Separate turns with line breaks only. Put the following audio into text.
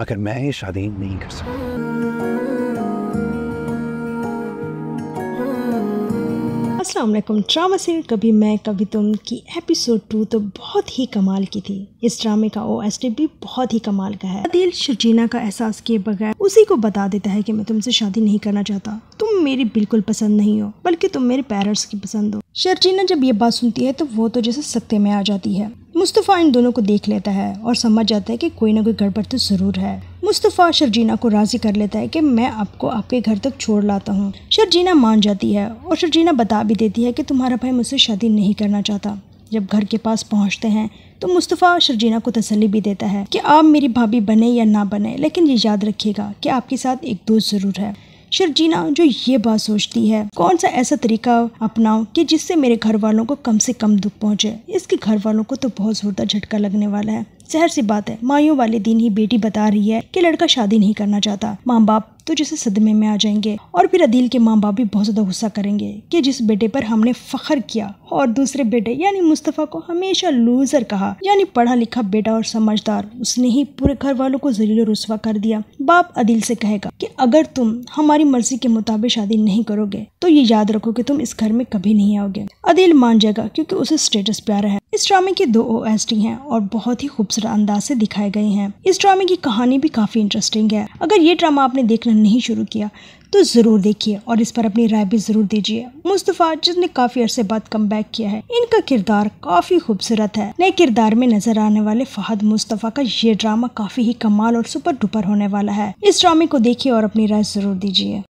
मगर मैं ये शादी नहीं कर सकता असलम ड्रामा सीरियल कभी मैं कभी तुम की एपिसोड टू तो बहुत ही कमाल की थी इस ड्रामे का ओ भी बहुत ही कमाल का है दिल शर्जीना का एहसास किए बगैर उसी को बता देता है कि मैं तुमसे शादी नहीं करना चाहता तुम मेरी बिल्कुल पसंद नहीं हो बल्कि तुम मेरे पेरेंट्स की पसंद हो शर्जीना जब ये बात सुनती है तो वो तो जैसे सत्य में आ जाती है मुस्तफ़ा इन दोनों को देख लेता है और समझ जाता है कि कोई ना कोई गड़बड़ तो ज़रूर है मुस्तफ़ा शर्जीना को राज़ी कर लेता है कि मैं आपको आपके घर तक छोड़ लाता हूँ शर्जीना मान जाती है और शर्जीना बता भी देती है कि तुम्हारा भाई मुझसे शादी नहीं करना चाहता जब घर के पास पहुँचते हैं तो मुस्तफ़ा शर्जीना को तसली भी देता है कि आप मेरी भाभी बने या ना बने लेकिन ये याद रखिएगा कि आपके साथ एक दोस्त ज़रूर है शर्जीना जो ये बात सोचती है कौन सा ऐसा तरीका अपनाओ कि जिससे मेरे घर वालों को कम से कम दुख पहुंचे इसके घर वालों को तो बहुत जोरदार झटका लगने वाला है जहर सी बात है मायूं वाले दिन ही बेटी बता रही है कि लड़का शादी नहीं करना चाहता माँ बाप तो जिसे सदमे में आ जाएंगे और फिर अदील के माँ बाप भी बहुत ज़्यादा गुस्सा करेंगे कि जिस बेटे पर हमने फखर किया और दूसरे बेटे यानी मुस्तफ़ा को हमेशा लूज़र कहा यानी पढ़ा लिखा बेटा और समझदार उसने ही पूरे घर वालों को जलील रसवा कर दिया बाप अदील से कहेगा कि अगर तुम हमारी मर्जी के मुताबिक शादी नहीं करोगे तो ये याद रखो कि तुम इस घर में कभी नहीं आओगे अदील मान जाएगा क्योंकि उसे स्टेटस प्यारा है इस ड्रामे के दो ओ हैं और बहुत ही खूबसूरत अंदाज से दिखाए गए हैं इस ड्रामे की कहानी भी काफ़ी इंटरेस्टिंग है अगर ये ड्रामा आपने देखना नहीं शुरू किया तो ज़रूर देखिए और इस पर अपनी राय भी ज़रूर दीजिए मुस्तफ़ा जिसने काफ़ी अरसे बाद कम किया है इनका किरदार काफ़ी खूबसूरत है नए किरदार में नजर आने वाले फहद मुस्तफ़ा का ये ड्रामा काफ़ी ही कमाल और सुपर डुपर होने वाला है इस ड्रामे को देखिए और अपनी राय ज़रूर दीजिए